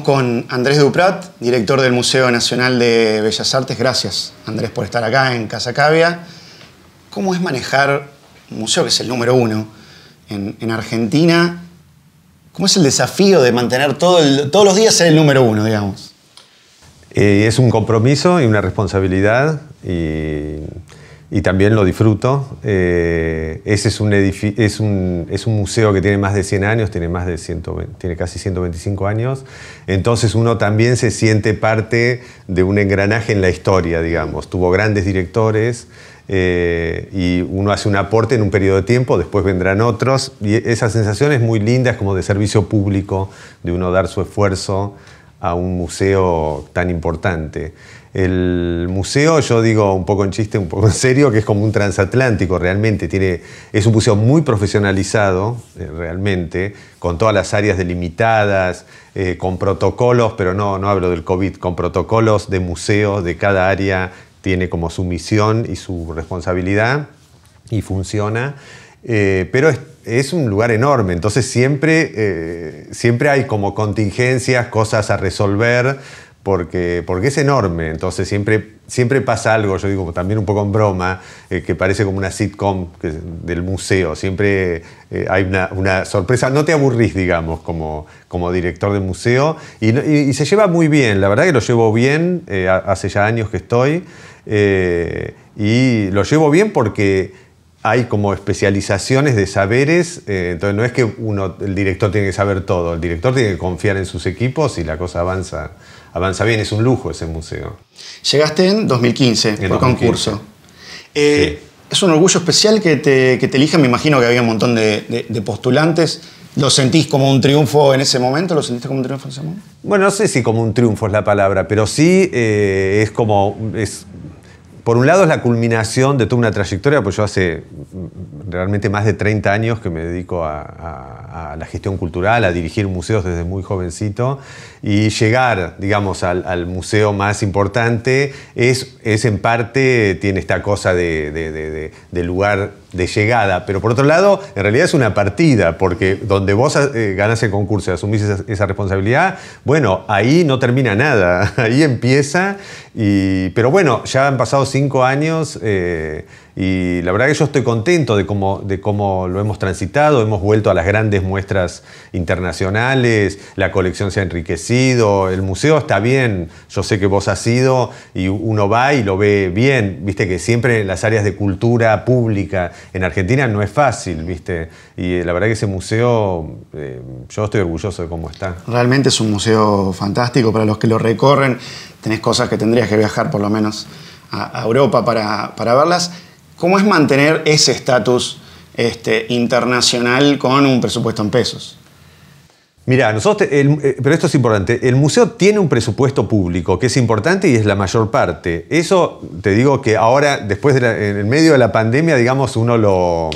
con Andrés Duprat, director del Museo Nacional de Bellas Artes. Gracias, Andrés, por estar acá en Casa Cavia. ¿Cómo es manejar un museo que es el número uno en, Argentina? ¿Cómo es el desafío de mantener todo todos los días ser el número uno, digamos? Eh, es un compromiso y una responsabilidad y y también lo disfruto. Eh, ese es un, es, un, museo que tiene más de 100 años, tiene, más de 120, tiene casi 125 años, entonces uno también se siente parte de un engranaje en la historia, digamos. Tuvo grandes directores. Eh, y uno hace un aporte en un periodo de tiempo, después vendrán otros, y esa sensación es muy linda, es como de servicio público, de uno dar su esfuerzo a un museo tan importante. El museo, yo digo un poco en chiste, un poco en serio, que es como un transatlántico realmente. Tiene, es un museo muy profesionalizado, eh, realmente, con todas las áreas delimitadas, eh, con protocolos, pero no, no hablo del COVID, con protocolos de museos, de cada área, tiene como su misión y su responsabilidad y funciona. Eh, pero es, un lugar enorme, entonces siempre, siempre hay como contingencias, cosas a resolver porque, es enorme, entonces siempre, pasa algo, yo digo también un poco en broma, eh, que parece como una sitcom del museo, siempre eh, hay una, sorpresa, no te aburrís, digamos, como, director de museo, y, se lleva muy bien, la verdad que lo llevo bien, eh, hace ya años que estoy, y lo llevo bien porque hay como especializaciones de saberes, entonces no es que uno, el director tiene que saber todo, el director tiene que confiar en sus equipos y la cosa avanza Avanza bien, es un lujo ese museo. Llegaste en 2015 en concurso. Eh, es un orgullo especial que te, que elijan, me imagino que había un montón de, postulantes. ¿Lo sentís como un triunfo en ese momento? ¿Lo sentiste como un triunfo en ese momento? Bueno, no sé si como un triunfo es la palabra, pero sí eh, es como es por un lado es la culminación de toda una trayectoria, pues yo hace mm, realmente más de 30 años que me dedico a, la gestión cultural, a dirigir museos desde muy jovencito, y llegar, digamos, al, museo más importante es, en parte, tiene esta cosa de lugar de llegada, pero por otro lado, en realidad es una partida, porque donde vos ganas eh, ganás el concurso y asumís esa, responsabilidad, bueno, ahí no termina nada, ahí empieza, y, pero bueno, ya han pasado cinco años. Eh, y la verdad que yo estoy contento de cómo, de cómo lo hemos transitado, hemos vuelto a las grandes muestras internacionales, la colección se ha enriquecido, el museo está bien, yo sé que vos has ido y uno va y lo ve bien, viste que siempre las áreas de cultura pública en Argentina no es fácil, viste, y eh, la verdad que ese museo, eh, yo estoy orgulloso de cómo está. Realmente es un museo fantástico, para los que lo recorren, tenés cosas que tendrías que viajar por lo menos a, Europa para, para verlas. ¿Cómo es mantener ese estatus este, internacional con un presupuesto en pesos? Mira, nosotros, eh, pero esto es importante, el museo tiene un presupuesto público que es importante y es la mayor parte. Eso te digo que ahora, después de en medio de la pandemia, digamos, uno lo,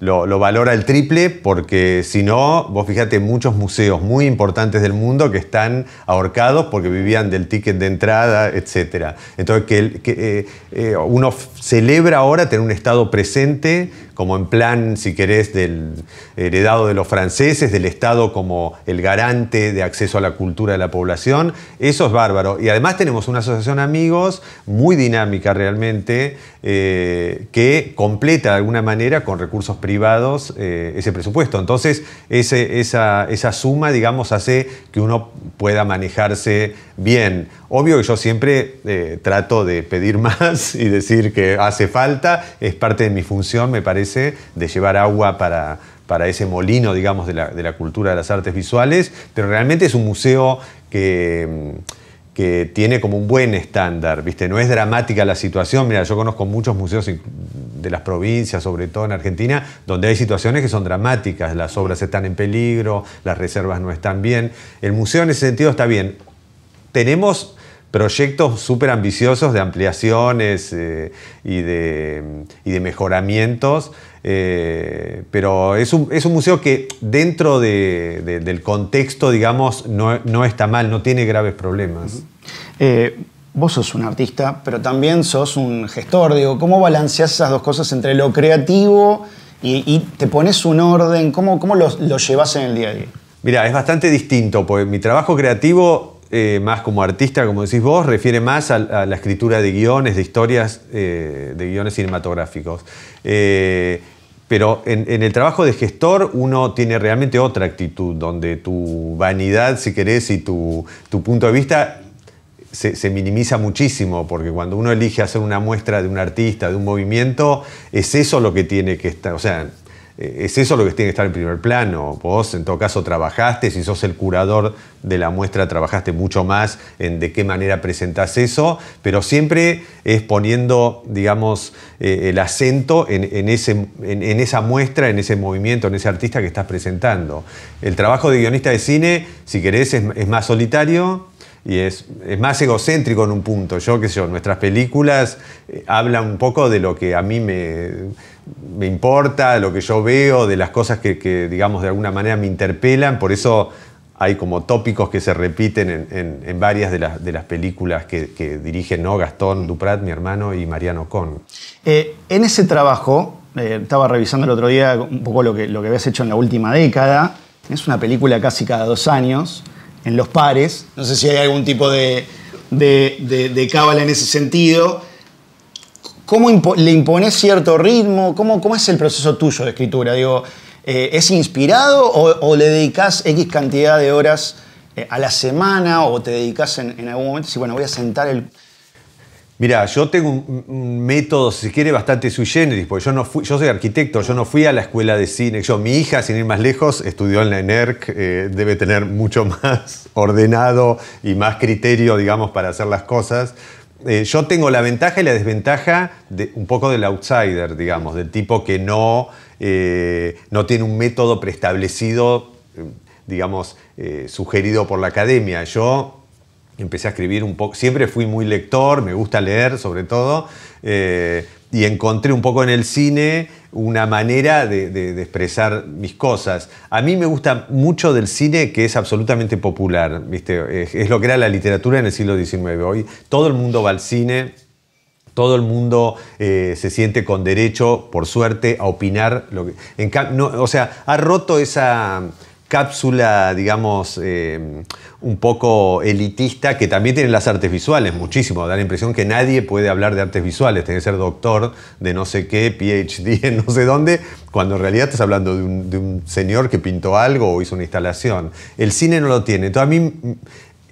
lo, valora el triple porque si no, vos fíjate, muchos museos muy importantes del mundo que están ahorcados porque vivían del ticket de entrada, etc. Entonces, que, eh, eh, uno celebra ahora tener un Estado presente como en plan, si querés, del, heredado de los franceses, del Estado como el garante de acceso a la cultura de la población. Eso es bárbaro. Y además tenemos una asociación amigos muy dinámica realmente, eh, que completa de alguna manera con recursos privados privados eh, ese presupuesto. Entonces, ese, esa, suma, digamos, hace que uno pueda manejarse bien. Obvio que yo siempre eh, trato de pedir más y decir que hace falta, es parte de mi función, me parece, de llevar agua para, para ese molino, digamos, de la, de la, cultura de las artes visuales, pero realmente es un museo que... Mm, que tiene como un buen estándar, ¿viste? No es dramática la situación. Mira, yo conozco muchos museos de las provincias, sobre todo en Argentina, donde hay situaciones que son dramáticas, las obras están en peligro, las reservas no están bien. El museo en ese sentido está bien. Tenemos proyectos súper ambiciosos de ampliaciones eh, y, de, mejoramientos, eh, pero es un, museo que dentro del contexto, digamos, no, está mal, no tiene graves problemas. Eh, vos sos un artista, pero también sos un gestor, digo, ¿cómo balanceas esas dos cosas entre lo creativo y, te pones un orden? ¿Cómo, cómo lo, llevas en el día a día? Mira, es bastante distinto, porque mi trabajo creativo eh, más como artista, como decís vos, refiere más a, la escritura de guiones, de historias, eh, de guiones cinematográficos. Eh, pero en, el trabajo de gestor uno tiene realmente otra actitud, donde tu vanidad, si querés, y tu, punto de vista se, minimiza muchísimo, porque cuando uno elige hacer una muestra de un artista, de un movimiento, es eso lo que tiene que estar. Eh, es eso lo que tiene que estar en primer plano. Vos, en todo caso, trabajaste, si sos el curador de la muestra, trabajaste mucho más en de qué manera presentás eso, pero siempre es poniendo, digamos, eh, el acento en, ese, en, esa muestra, en ese movimiento, en ese artista que estás presentando. El trabajo de guionista de cine, si querés, es, más solitario, y es, más egocéntrico en un punto. Yo, qué sé yo, nuestras películas eh, hablan un poco de lo que a mí me, me importa, lo que yo veo, de las cosas que, digamos, de alguna manera me interpelan. Por eso hay como tópicos que se repiten en, varias de las, de las películas que, dirigen ¿no? Gastón Duprat, mi hermano, y Mariano Con. Eh, en ese trabajo, eh, estaba revisando el otro día un poco lo que, habías hecho en la última década. Es una película casi cada dos años, en los pares. No sé si hay algún tipo de, de, de cábala en ese sentido. ¿Cómo le impones cierto ritmo? ¿Cómo, ¿Cómo, es el proceso tuyo de escritura? Digo, eh, ¿Es inspirado o, le dedicas X cantidad de horas eh, a la semana o te dedicas en, algún momento? Sí, bueno, voy a sentar el... Mira, yo tengo un, método, si quiere, bastante sui generis, porque yo, no fui, yo soy arquitecto, yo no fui a la escuela de cine. Yo, mi hija, sin ir más lejos, estudió en la ENERC, eh, debe tener mucho más ordenado y más criterio, digamos, para hacer las cosas, eh, yo tengo la ventaja y la desventaja de, un poco del outsider, digamos, del tipo que no, eh, tiene un método preestablecido, eh, digamos, sugerido por la academia. Yo empecé a escribir un poco, siempre fui muy lector, me gusta leer sobre todo, y encontré un poco en el cine una manera de, expresar mis cosas. A mí me gusta mucho del cine que es absolutamente popular, ¿viste? Es, lo que era la literatura en el siglo XIX. Hoy todo el mundo va al cine, todo el mundo eh, se siente con derecho, por suerte, a opinar. Lo que, o sea, ha roto esa cápsula, digamos, eh, un poco elitista, que también tiene las artes visuales, muchísimo. Da la impresión que nadie puede hablar de artes visuales, tiene que ser doctor de no sé qué, PhD en no sé dónde, cuando en realidad estás hablando de un, de un señor que pintó algo o hizo una instalación. El cine no lo tiene. Entonces a mí,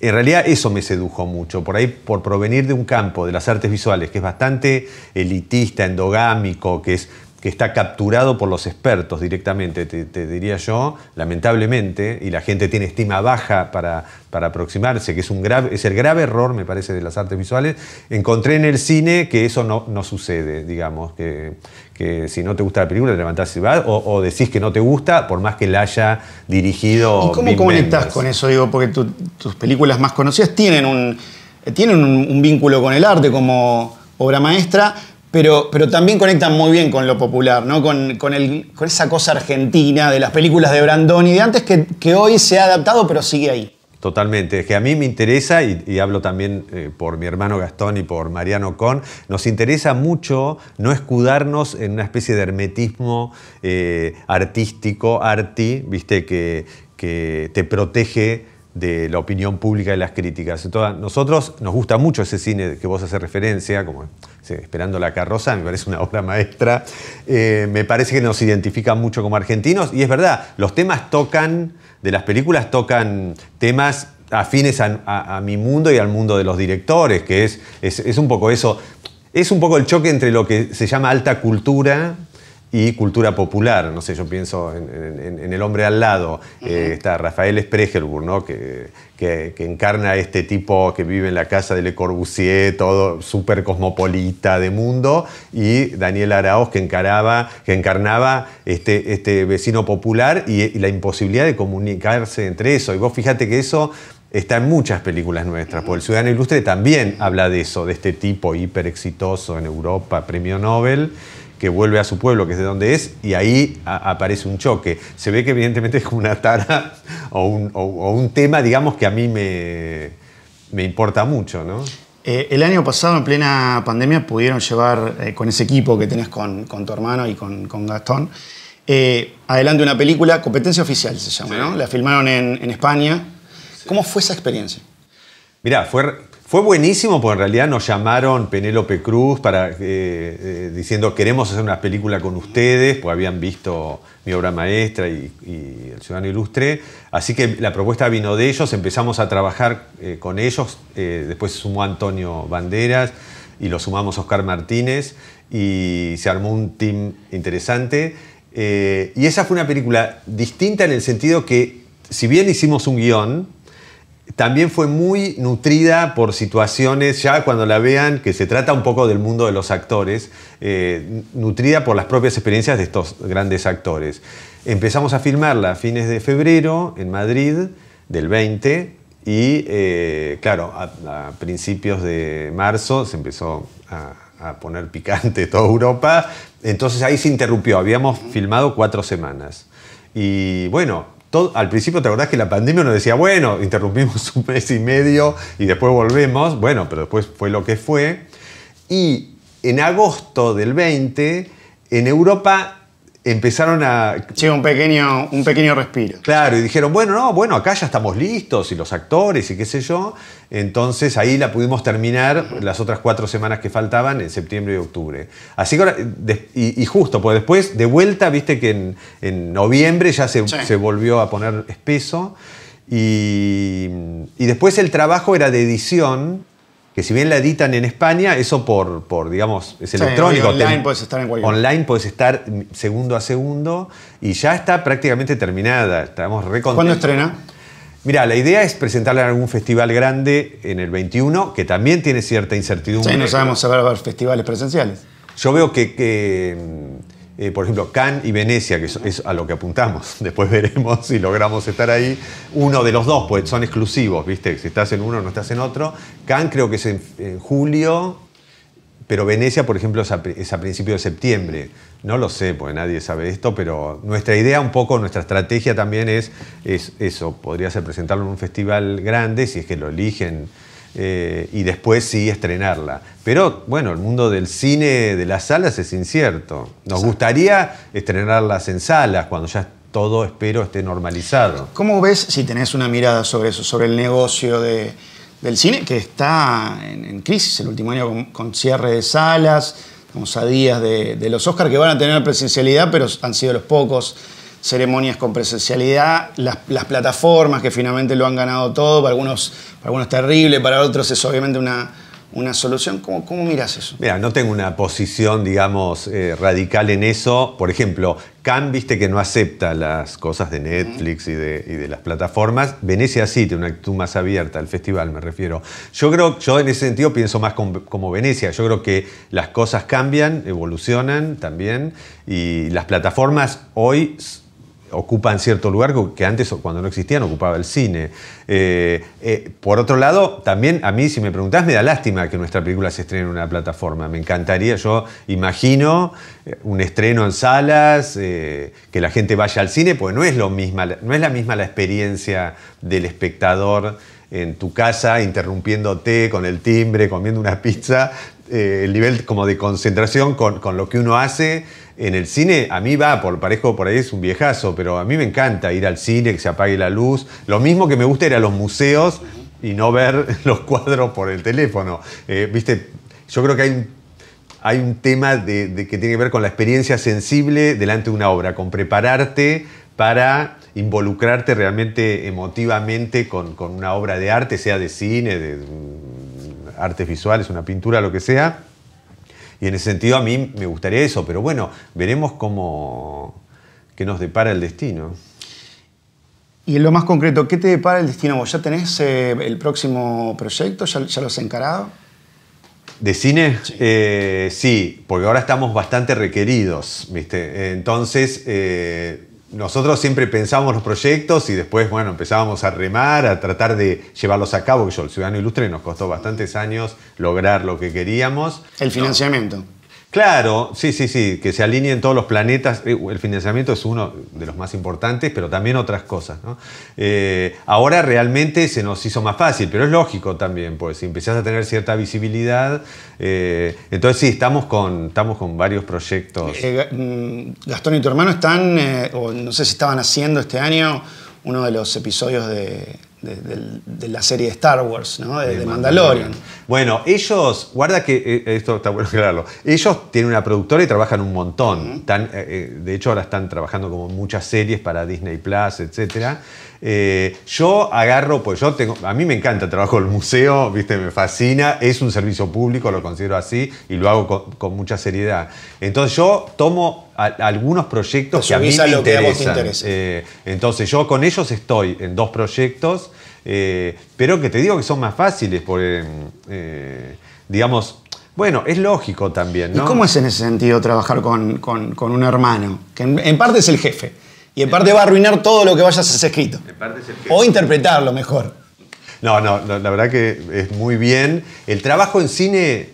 en realidad, eso me sedujo mucho. Por ahí, por provenir de un campo de las artes visuales que es bastante elitista, endogámico, que es que está capturado por los expertos directamente, te, diría yo, lamentablemente, y la gente tiene estima baja para, para aproximarse, que es, un es el grave error, me parece, de las artes visuales, encontré en el cine que eso no, no sucede, digamos, que, que si no te gusta la película te levantás y vas, o, decís que no te gusta, por más que la haya dirigido. ¿Y cómo conectás con eso? Digo, porque tus películas más conocidas tienen un, tienen un vínculo con el arte como obra maestra, pero, también conectan muy bien con lo popular, Con, el, esa cosa argentina de las películas de Brandoni de antes que, hoy se ha adaptado, pero sigue ahí. Totalmente, es que a mí me interesa, y, hablo también eh, por mi hermano Gastón y por Mariano Con, nos interesa mucho no escudarnos en una especie de hermetismo eh, artístico, arti, viste, que, que te protege de la opinión pública y las críticas. nosotros nos gusta mucho ese cine que vos haces referencia, como Esperando la carroza, me parece una obra maestra. Eh, me parece que nos identifica mucho como argentinos y es verdad, los temas tocan, de las películas tocan temas afines a, mi mundo y al mundo de los directores, que es, es un poco eso. Es un poco el choque entre lo que se llama alta cultura, y cultura popular. No sé, yo pienso en, El hombre al lado, eh, está Rafael Spregelburg, ¿no? que, que, encarna este tipo que vive en la casa de Le Corbusier, todo súper cosmopolita de mundo, y Daniel Araoz que, encaraba, que encarnaba este, este vecino popular y, la imposibilidad de comunicarse entre eso. Y vos fíjate que eso está en muchas películas nuestras, por El Ciudadano Ilustre también habla de eso, de este tipo hiper exitoso en Europa, premio Nobel, que vuelve a su pueblo, que es de donde es, y ahí aparece un choque. Se ve que evidentemente es como una tara o un, tema, digamos, que a mí me, me importa mucho, eh, el año pasado, en plena pandemia, pudieron llevar eh, con ese equipo que tenés con, tu hermano y con, Gastón, eh, adelante una película, Competencia Oficial se llama, ¿no? La filmaron en, España. ¿Cómo fue esa experiencia? Mirá, fue, fue buenísimo porque en realidad nos llamaron Penélope Cruz para, eh, eh, diciendo queremos hacer una película con ustedes, porque habían visto mi obra maestra y, El Ciudadano Ilustre. Así que la propuesta vino de ellos, empezamos a trabajar eh, con ellos, después se sumó Antonio Banderas y lo sumamos Oscar Martínez y se armó un team interesante. y esa fue una película distinta en el sentido que si bien hicimos un guión, también fue muy nutrida por situaciones, ya cuando la vean, que se trata un poco del mundo de los actores, eh, nutrida por las propias experiencias de estos grandes actores. Empezamos a filmarla a fines de febrero en Madrid del 20 y, eh, claro, a, principios de marzo se empezó a, a poner picante toda Europa, entonces ahí se interrumpió, habíamos filmado cuatro semanas. Y bueno, al principio, ¿te acordás que la pandemia nos decía, bueno, interrumpimos un mes y medio y después volvemos? Bueno, pero después fue lo que fue. Y en agosto del 20, en Europa empezaron a... Sí, un pequeño, un pequeño respiro. Claro, y dijeron, bueno, no, bueno, acá ya estamos listos, y los actores, y qué sé yo. Entonces ahí la pudimos terminar las otras cuatro semanas que faltaban en septiembre y octubre. Así y, justo, pues después, de vuelta, viste que en, noviembre ya se, volvió a poner espeso. Y, y después el trabajo era de edición que si bien la editan en España, eso por, por digamos, es electrónico. online puedes estar en cualquier Online puedes estar segundo a segundo y ya está prácticamente terminada. Estamos re ¿Cuándo estrena? Mira, la idea es presentarla en algún festival grande en el 21, que también tiene cierta incertidumbre. Sí, no sabemos saber los festivales presenciales. Yo veo que, que eh, por ejemplo, Cannes y Venecia, que es a lo que apuntamos. Después veremos si logramos estar ahí. Uno de los dos, pues son exclusivos, ¿viste? Si estás en uno, no estás en otro. Cannes creo que es en, julio, pero Venecia, por ejemplo, es a, principio principios de septiembre. No lo sé, pues, nadie sabe esto, pero nuestra idea un poco, nuestra estrategia también es eso. Podría ser presentarlo en un festival grande, si es que lo eligen eh, y después sí estrenarla. Pero bueno, el mundo del cine, de las salas es incierto. Nos gustaría estrenarlas en salas cuando ya todo, espero, esté normalizado. ¿Cómo ves si tenés una mirada sobre eso, sobre el negocio del cine, que está en, crisis el último año con, cierre de salas, vamos a días de, de los Oscars que van a tener presencialidad, pero han sido los pocos ceremonias con presencialidad, las, plataformas que finalmente lo han ganado todo, para algunos, para algunos terrible, para otros es obviamente una, una solución. ¿Cómo, ¿Cómo, miras eso? Mira, no tengo una posición, digamos, eh, radical en eso. Por ejemplo, Cannes viste que no acepta las cosas de Netflix y, de, las plataformas. Venecia sí, tiene una actitud más abierta al festival, me refiero. Yo creo, yo en ese sentido pienso más como Venecia. Yo creo que las cosas cambian, evolucionan también y las plataformas hoy ocupan cierto lugar que antes, cuando no existían, ocupaba el cine. Eh, eh, por otro lado, también a mí, si me preguntás, me da lástima que nuestra película se estrene en una plataforma. Me encantaría, yo imagino eh, un estreno en salas, que la gente vaya al cine, porque no es, lo no es la misma la experiencia del espectador en tu casa, interrumpiéndote con el timbre, comiendo una pizza, eh, el nivel como de concentración con, lo que uno hace en el cine, a mí va, por, parejo por ahí es un viejazo, pero a mí me encanta ir al cine, que se apague la luz. Lo mismo que me gusta ir a los museos y no ver los cuadros por el teléfono. Eh, viste, yo creo que hay un hay un tema de, que tiene que ver con la experiencia sensible delante de una obra, con prepararte para involucrarte realmente emotivamente con una obra de arte, sea de cine, de artes visuales, una pintura, lo que sea. Y en ese sentido a mí me gustaría eso, pero bueno, veremos cómo que nos depara el destino. Y en lo más concreto, ¿qué te depara el destino? ¿Vos ya tenés eh, el próximo proyecto? ¿Ya, los lo has encarado? ¿De cine? Eh, sí. porque ahora estamos bastante requeridos, ¿viste? Entonces, eh, nosotros siempre pensábamos los proyectos y después, bueno, empezábamos a remar, a tratar de llevarlos a cabo. Yo, el Ciudadano Ilustre, nos costó bastantes años lograr lo que queríamos. El financiamiento. Claro, sí, sí, sí, que se alineen todos los planetas. Eh, el financiamiento es uno de los más importantes, pero también otras cosas. Eh, ahora realmente se nos hizo más fácil, pero es lógico también, pues si empezás a tener cierta visibilidad. Eh, entonces sí, estamos con, con varios proyectos. Mm, Gastón y tu hermano están, o no sé si estaban haciendo este año, uno de los episodios de de, la serie de Star Wars, ¿no? de, Mandalorian. Bueno, ellos, guarda que, eh, eh, esto está bueno aclararlo, ellos tienen una productora y trabajan un montón. Eh, de hecho, ahora están trabajando como muchas series para Disney Plus, etc. Eh, yo agarro, pues yo tengo, a mí me encanta el trabajo el museo, viste, me fascina, es un servicio público, lo considero así y lo hago con, mucha seriedad. Entonces yo tomo algunos proyectos que a mí me interesan. Eh, entonces yo con ellos estoy en dos proyectos, eh, pero que te digo que son más fáciles, por, digamos, bueno, es lógico también, ¿Y cómo es en ese sentido trabajar con, un hermano? Que en parte es el jefe. Y en parte va a arruinar todo lo que vayas a ser escrito. O interpretarlo mejor. No, no, la, verdad que es muy bien. El trabajo en cine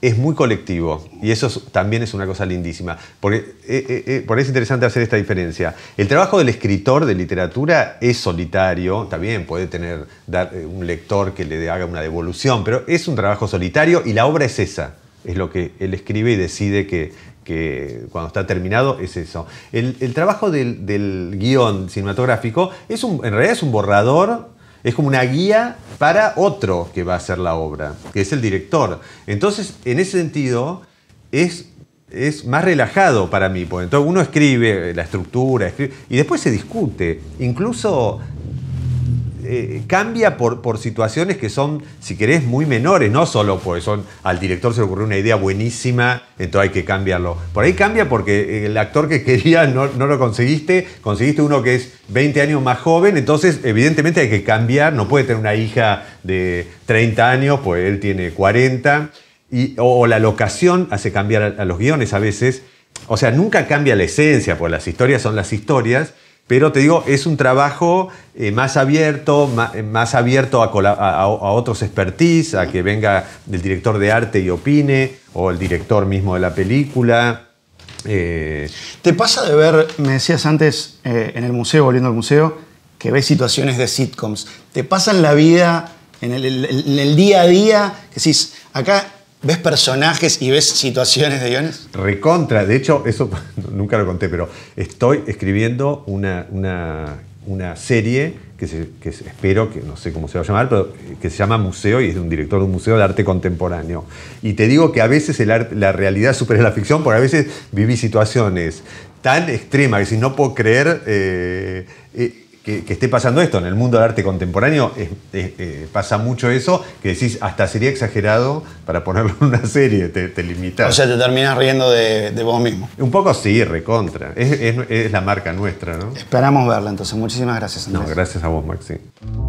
es muy colectivo y eso también es una cosa lindísima. Porque, eh, eh, eh, por eso es interesante hacer esta diferencia. El trabajo del escritor de literatura es solitario, también puede tener dar, un lector que le haga una devolución, pero es un trabajo solitario y la obra es esa, es lo que él escribe y decide que, que cuando está terminado es eso. El, trabajo del, guión cinematográfico es un, en realidad es un borrador, es como una guía para otro que va a hacer la obra, que es el director. Entonces, en ese sentido, es, es más relajado para mí, porque entonces uno escribe la estructura y después se discute. Incluso eh, cambia por, situaciones que son, si querés, muy menores, no solo porque son, al director se le ocurrió una idea buenísima, entonces hay que cambiarlo. Por ahí cambia porque el actor que quería no, lo conseguiste, conseguiste uno que es 20 años más joven, entonces evidentemente hay que cambiar, no puede tener una hija de 30 años, pues él tiene 40, o, la locación hace cambiar a, los guiones a veces. O sea, nunca cambia la esencia, porque las historias son las historias, pero te digo, es un trabajo eh, más abierto, eh, más, abierto a, otros expertise, a que venga el director de arte y opine, o el director mismo de la película. Eh, ¿Te pasa de ver, me decías antes, en el museo, volviendo al museo, que ves situaciones de sitcoms? ¿Te pasa la vida, en el, el día a día, que decís, acá ¿Ves personajes y ves situaciones de guiones? Recontra. De hecho, eso nunca lo conté, pero estoy escribiendo una, serie que, espero, que no sé cómo se va a llamar, pero eh, que se llama Museo y es de un director de un museo de arte contemporáneo. Y te digo que a veces la realidad supera la ficción, porque a veces viví situaciones tan extremas que si no puedo creer... Eh, eh, que, esté pasando esto. En el mundo del arte contemporáneo eh, pasa mucho eso, que decís, hasta sería exagerado para ponerlo en una serie, te, te O sea, te terminas riendo de, vos mismo. Un poco sí, recontra. Es, es, la marca nuestra, ¿no? Esperamos verla, entonces. Muchísimas gracias, Andrés. No, gracias a vos, Maxi.